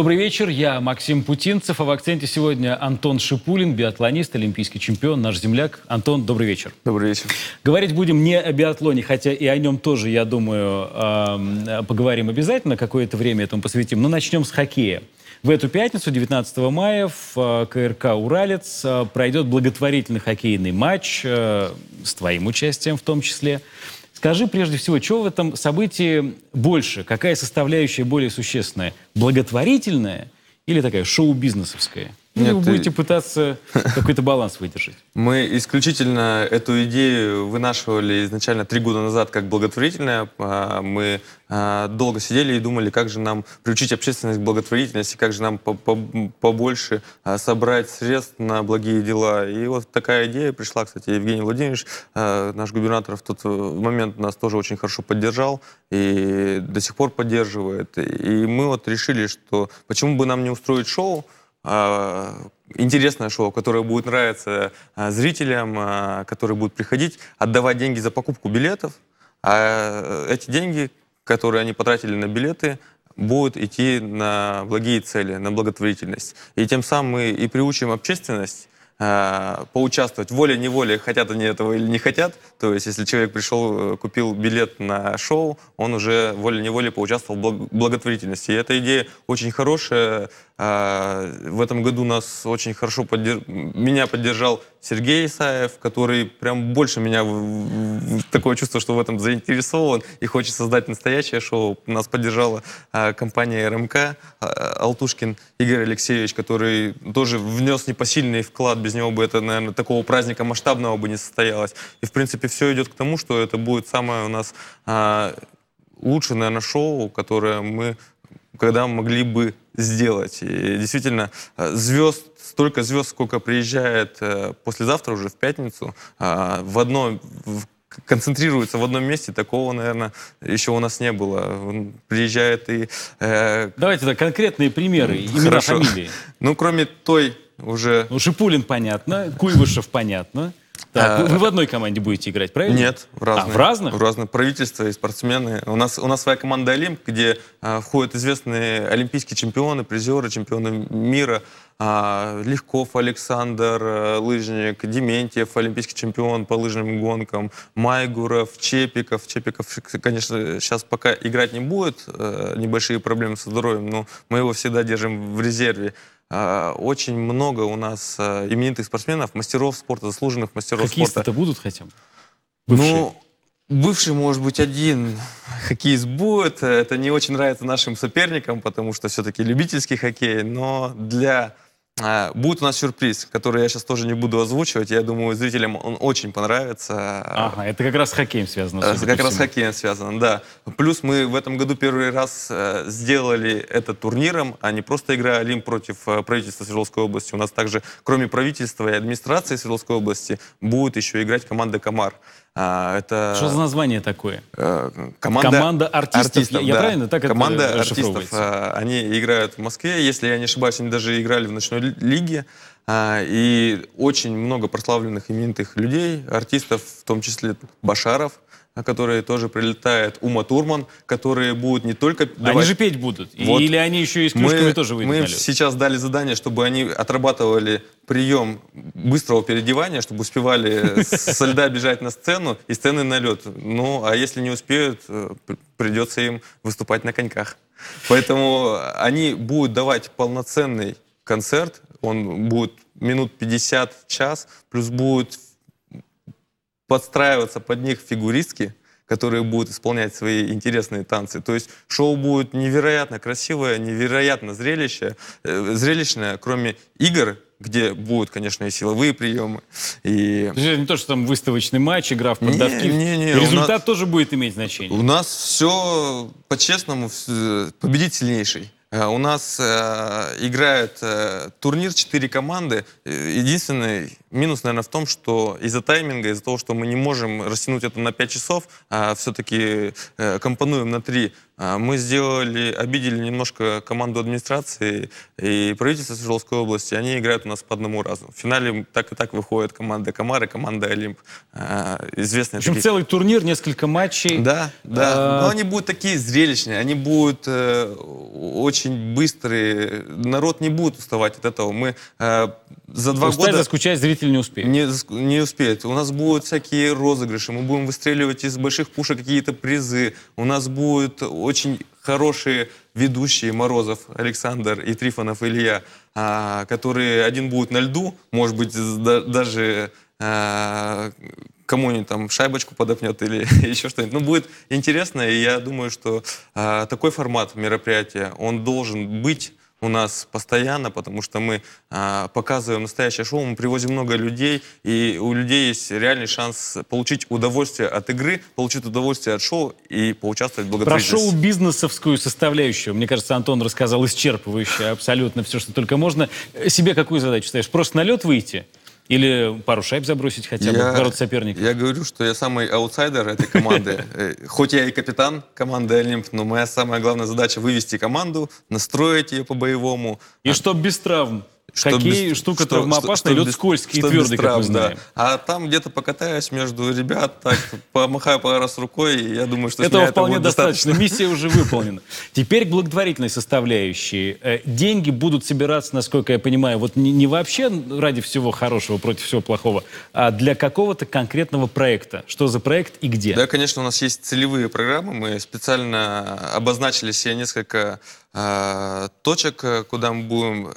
Добрый вечер, я Максим Путинцев, а в акценте сегодня Антон Шипулин, биатлонист, олимпийский чемпион, наш земляк. Антон, добрый вечер. Добрый вечер. Говорить будем не о биатлоне, хотя и о нем тоже, я думаю, поговорим обязательно, какое-то время этому посвятим, но начнем с хоккея. В эту пятницу, 19 мая, в а, КРК «Уралец» а, пройдет благотворительный хоккейный матч а, с твоим участием в том числе – Скажи прежде всего, что в этом событии больше? Какая составляющая более существенная? Благотворительная или такая шоу-бизнесовская? Ну, Нет, Или вы ты... будете пытаться какой-то баланс выдержать? Мы исключительно эту идею вынашивали изначально три года назад как благотворительная. А, мы а, долго сидели и думали, как же нам приучить общественность к благотворительности, как же нам побольше а, собрать средств на благие дела. И вот такая идея пришла, кстати, Евгений Владимирович, наш губернатор в тот э, момент нас тоже очень хорошо поддержал и до сих пор поддерживает. И мы вот решили, что почему бы нам не устроить шоу, а, интересное шоу, которое будет нравиться а, зрителям, а, которые будут приходить, отдавать деньги за покупку билетов, а э, эти деньги, которые они потратили на билеты, будут идти на благие цели, на благотворительность. И тем самым мы и приучим общественность поучаствовать волей-неволей, хотят они этого или не хотят. То есть, если человек пришел, э, купил билет на шоу, он уже волей-неволей поучаствовал в благотворительности. И эта идея очень хорошая, а, в этом году нас очень хорошо поддерж... меня поддержал Сергей Исаев, который прям больше меня такое чувство, что в этом заинтересован и хочет создать настоящее шоу. Нас поддержала а, компания РМК а, Алтушкин Игорь Алексеевич, который тоже внес непосильный вклад. Без него бы это, наверное, такого праздника масштабного бы не состоялось. И, в принципе, все идет к тому, что это будет самое у нас лучшее, наверное, шоу, которое мы когда могли бы сделать. И действительно, э, звезд, столько звезд, сколько приезжает э, послезавтра уже в пятницу, а, в одно концентрируется в одном месте, такого, наверное, еще у нас не было. Он приезжает и... Э... Давайте да, конкретные примеры, имена, Хорошо. фамилии. Ну, кроме той уже... Ну, Шипулин понятно, Куйвышев понятно. Так, э, вы в одной команде будете играть, правильно? Нет, в разных. А, в разных? В разных. Правительство и спортсмены. У нас, у нас своя команда «Олимп», где а, входят известные олимпийские чемпионы, призеры, чемпионы мира. А, Легков Александр, э, лыжник, Дементьев, олимпийский чемпион по лыжным гонкам, Майгуров, Чепиков. Чепиков, конечно, сейчас пока играть не будет, небольшие проблемы со здоровьем, но мы его всегда держим в резерве. А, очень много у нас а, именитых спортсменов, мастеров спорта, заслуженных мастеров Хоккеисты спорта. Хоккеисты-то будут хотя бы? Бывшие. Ну, Бывший, может быть, один хоккеист будет. Это не очень нравится нашим соперникам, потому что все-таки любительский хоккей. Но для а, будет у нас сюрприз, который я сейчас тоже не буду озвучивать. Я думаю, зрителям он очень понравится. Ага, это как раз с хоккеем связано. Это как раз с хоккеем связано, да. Плюс мы в этом году первый раз э, сделали это турниром, а не просто игра Олимп против э, правительства Свердловской области. У нас также, кроме правительства и администрации Свердловской области, будет еще играть команда «Комар». А, это... Что за название такое? Э, команда, команда артистов. артистов я, да. я правильно так Команда это артистов. Они играют в Москве. Если я не ошибаюсь, они даже играли в ночной одной лиги. А, и очень много прославленных именитых людей, артистов, в том числе Башаров, которые тоже прилетает, Ума Турман, которые будут не только... Давать... Они же петь будут. Вот. Или они еще и с мы, тоже выйдут Мы сейчас дали задание, чтобы они отрабатывали прием быстрого переодевания, чтобы успевали со льда бежать на сцену и сцены на лед. Ну, а если не успеют, э, придется им выступать на коньках. Поэтому они будут давать полноценный концерт, он будет минут 50 час, плюс будут подстраиваться под них фигуристки, которые будут исполнять свои интересные танцы. То есть шоу будет невероятно красивое, невероятно зрелище, э, зрелищное, кроме игр, где будут, конечно, и силовые приемы. И... То есть это не то, что там выставочный матч, игра в поддавки. Не, не, не. Результат нас... тоже будет иметь значение. У нас все по-честному, победить сильнейший. Э, у нас э, играет э, турнир, четыре команды. Единственный минус, наверное, в том, что из-за тайминга, из-за того, что мы не можем растянуть это на 5 часов, а все-таки компонуем на три. А, мы сделали, обидели немножко команду администрации и правительство Свердловской области. Они играют у нас по одному разу. В финале так и так выходит команда Камары, команда Олимп. А, известные В общем, такие... целый турнир, несколько матчей. Да, да. А... Но они будут такие зрелищные, они будут э, очень быстрые. Народ не будет уставать от этого. Мы э, за два Устать, года... заскучать зритель не успеет. Не, не успеет. У нас будут всякие розыгрыши, мы будем выстреливать из больших пушек какие-то призы. У нас будет очень хорошие ведущие Морозов Александр и Трифонов Илья, а, которые один будет на льду, может быть, да, даже а, кому-нибудь там шайбочку подопнет или еще что-нибудь. Ну, будет интересно, и я думаю, что а, такой формат мероприятия, он должен быть у нас постоянно, потому что мы э, показываем настоящее шоу, мы привозим много людей, и у людей есть реальный шанс получить удовольствие от игры, получить удовольствие от шоу и поучаствовать в благотворительности. Про шоу-бизнесовскую составляющую, мне кажется, Антон рассказал исчерпывающе абсолютно все, что только можно. Э, себе какую задачу ставишь? Просто на лед выйти? Или пару шайб забросить хотя бы я, в город соперника? Я говорю, что я самый аутсайдер этой команды. Э, хоть я и капитан команды «Олимп», но моя самая главная задача — вывести команду, настроить ее по-боевому. И чтоб без травм что Хоккей без, штука что, травмоопасная, что, лед скользкий и твердый, травм, как мы знаем. Да. А там где-то покатаюсь между ребят, так помахаю пару раз рукой, и я думаю, что Этого вполне это достаточно. Миссия уже выполнена. Теперь к благотворительной составляющей. Э, деньги будут собираться, насколько я понимаю, вот не, не вообще ради всего хорошего, против всего плохого, а для какого-то конкретного проекта. Что за проект и где? Да, конечно, у нас есть целевые программы. Мы специально обозначили себе несколько э, точек, э, куда мы будем э,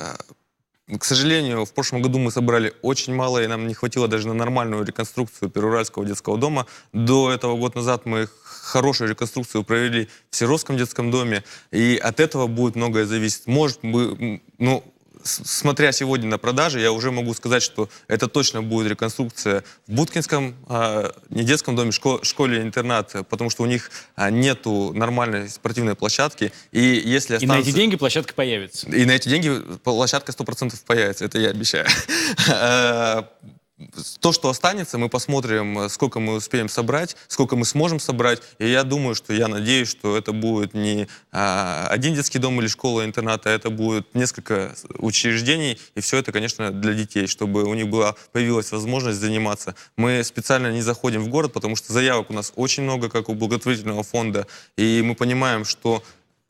к сожалению, в прошлом году мы собрали очень мало, и нам не хватило даже на нормальную реконструкцию Перуральского детского дома. До этого год назад мы хорошую реконструкцию провели в Серовском детском доме, и от этого будет многое зависеть. Может, мы, ну, смотря сегодня на продажи, я уже могу сказать, что это точно будет реконструкция в Буткинском э, а, не детском доме, школ, школе-интернат, потому что у них э, нету нормальной спортивной площадки. И если останутся... И на эти деньги площадка появится. И на эти деньги площадка 100% появится, это я обещаю. А, то, что останется, мы посмотрим, э, сколько мы успеем собрать, сколько мы сможем собрать. И я думаю, что я надеюсь, что это будет не а, один детский дом или школа интерната, а это будет несколько э, учреждений. И все это, конечно, для детей, чтобы у них была, появилась возможность заниматься. Мы специально не заходим в город, потому что заявок у нас очень много, как у благотворительного фонда. И мы понимаем, что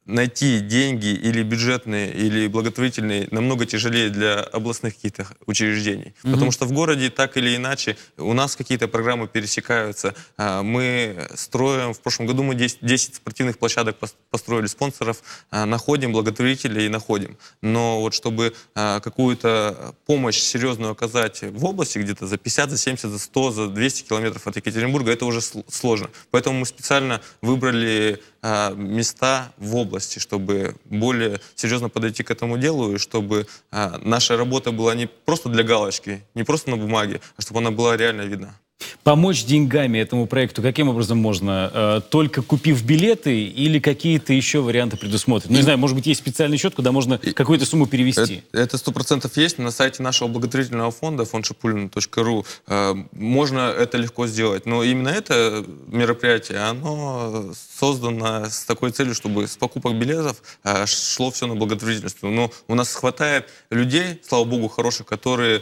найти деньги или бюджетные, или благотворительные намного тяжелее для областных каких-то учреждений. Угу. Потому что в городе так или иначе у нас какие-то программы пересекаются. А, мы строим, в прошлом году мы 10, 10 спортивных площадок построили спонсоров, а, находим благотворителей и находим. Но вот чтобы а, какую-то помощь серьезную оказать в области где-то за 50, за 70, за 100, за 200 километров от Екатеринбурга, это уже сложно. Поэтому мы специально выбрали а, места в области, чтобы более серьезно подойти к этому делу, и чтобы а, наша работа была не просто для галочки, не просто на бумаге, а чтобы она была реально видна. Помочь деньгами этому проекту каким образом можно? Э, только купив билеты или какие-то еще варианты предусмотрены? Ну, не знаю, может быть, есть специальный счет, куда можно какую-то сумму перевести? Э, это сто процентов есть. На сайте нашего благотворительного фонда фондшипулина.ру э, можно это легко сделать. Но именно это мероприятие, оно создано с такой целью, чтобы с покупок билетов шло все на благотворительность. Но у нас хватает людей, слава богу, хороших, которые,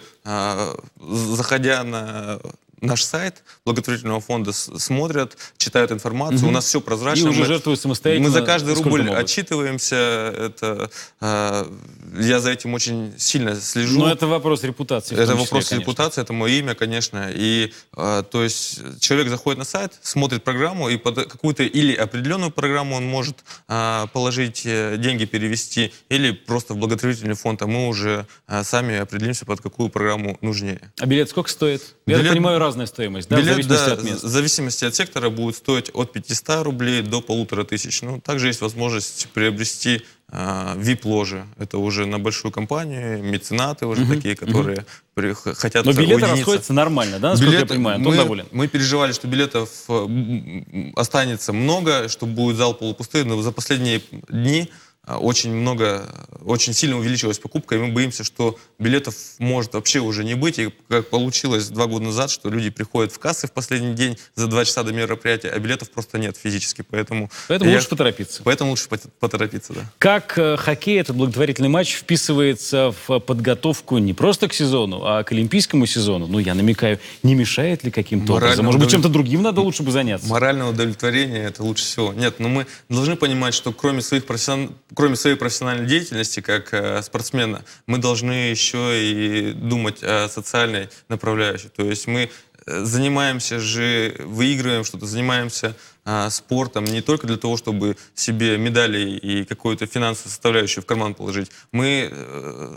заходя на наш сайт благотворительного фонда смотрят, читают информацию, угу. у нас все прозрачно. И уже мы, жертвуют самостоятельно. Мы за каждый рубль могут? отчитываемся. Это, э, я за этим очень сильно слежу. Но это вопрос репутации. Это числе, вопрос конечно. репутации, это мое имя, конечно. И э, то есть человек заходит на сайт, смотрит программу, и под какую-то или определенную программу он может э, положить э, деньги, перевести, или просто в благотворительный фонд, а мы уже э, сами определимся, под какую программу нужнее. А билет сколько стоит? Я так понимаю, раз разная стоимость, да, в зависимости да, от места? В зависимости от сектора будет стоить от 500 рублей до полутора тысяч. Ну, также есть возможность приобрести э, а, VIP-ложи. Это уже на большую компанию, меценаты уже угу, такие, которые угу. при, хотят Но билеты уединиться. расходятся нормально, да, насколько билеты, я понимаю? Антон мы, доволен. Мы переживали, что билетов останется много, что будет зал полупустой, но за последние дни а, очень много, очень сильно увеличилась покупка, и мы боимся, что билетов может вообще уже не быть. И как получилось два года назад, что люди приходят в кассы в последний день за два часа до мероприятия, а билетов просто нет физически, поэтому... Поэтому я... лучше поторопиться. Поэтому лучше поторопиться, да. Как э, хоккей, этот благотворительный матч, вписывается в подготовку не просто к сезону, а к олимпийскому сезону? Ну, я намекаю, не мешает ли каким-то образом? Может быть, чем-то другим надо лучше бы заняться? Моральное удовлетворение — это лучше всего. Нет, но ну мы должны понимать, что кроме своих профессиональных кроме своей профессиональной деятельности как э, спортсмена, мы должны еще и думать о социальной направляющей. То есть мы э, занимаемся же, выигрываем что-то, занимаемся а, спортом не только для того, чтобы себе медали и какую-то финансовую составляющую в карман положить. Мы э,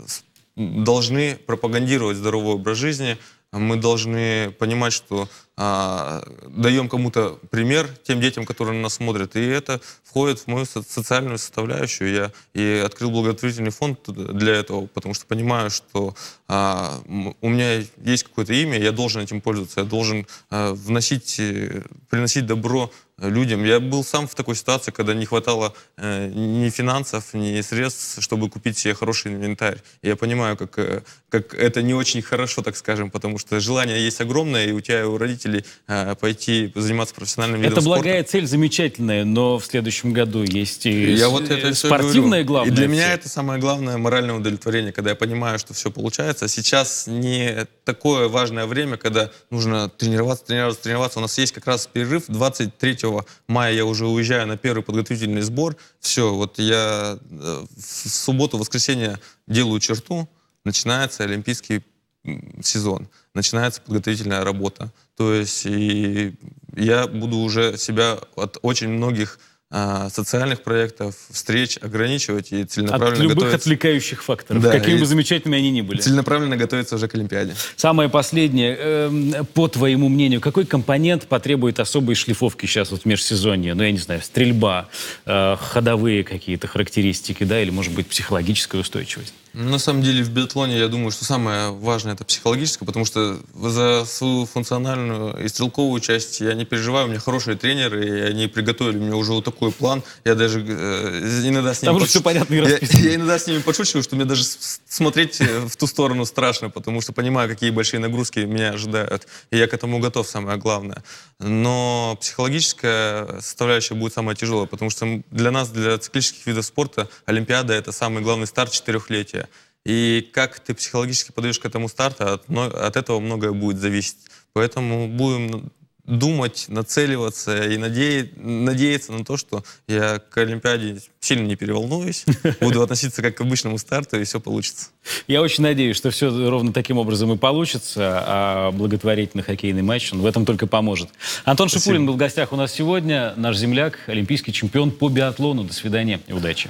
должны пропагандировать здоровый образ жизни, мы должны понимать, что а, даем кому-то пример тем детям, которые на нас смотрят, и это входит в мою со- социальную составляющую. Я и открыл благотворительный фонд для этого, потому что понимаю, что а, у меня есть какое-то имя, я должен этим пользоваться, я должен а, вносить, э, приносить добро людям. Я был сам в такой ситуации, когда не хватало э, ни финансов, ни средств, чтобы купить себе хороший инвентарь. И я понимаю, как, э, как это не очень хорошо, так скажем, потому что желание есть огромное, и у тебя и у родителей э, пойти заниматься профессиональным видом Это спорта. благая цель, замечательная, но в следующем году есть и я с... вот это спортивное и главное. И для меня это самое главное моральное удовлетворение, когда я понимаю, что все получается. Сейчас не такое важное время, когда нужно тренироваться, тренироваться, тренироваться. У нас есть как раз перерыв 23 23 мая я уже уезжаю на первый подготовительный сбор. Все, вот я э, в субботу, воскресенье делаю черту, начинается олимпийский сезон, начинается подготовительная работа. То есть и я буду уже себя от очень многих а, социальных проектов, встреч ограничивать и целенаправленно От любых готовиться. отвлекающих факторов, да, какими бы замечательными они ни были. Целенаправленно готовиться уже к Олимпиаде. Самое последнее. Эм, по твоему мнению, какой компонент потребует особой шлифовки сейчас вот в межсезонье? Ну, я не знаю, стрельба, э, ходовые какие-то характеристики, да, или, может быть, психологическая устойчивость? Ну, на самом деле в биатлоне, я думаю, что самое важное это психологическое, потому что за свою функциональную и стрелковую часть я не переживаю, у меня хорошие тренеры, и они приготовили мне уже вот такую такой план. Я даже э, иногда с ними... Там под... все понятно и я, я иногда с ними подшучиваю, что мне даже смотреть э, в ту сторону страшно, потому что понимаю, какие большие нагрузки меня ожидают. И я к этому готов, самое главное. Но психологическая составляющая будет самая тяжелая, потому что для нас, для циклических видов спорта, Олимпиада — это самый главный старт четырехлетия. И как ты психологически подойдешь к этому старту, от, от этого многое будет зависеть. Поэтому будем думать, нацеливаться и наде... надеяться на то, что я к Олимпиаде сильно не переволнуюсь, буду относиться как к обычному старту, и все получится. Я очень надеюсь, что все ровно таким образом и получится, а благотворительный хоккейный матч, он в этом только поможет. Антон Спасибо. Шипулин был в гостях у нас сегодня, наш земляк, олимпийский чемпион по биатлону. До свидания и удачи.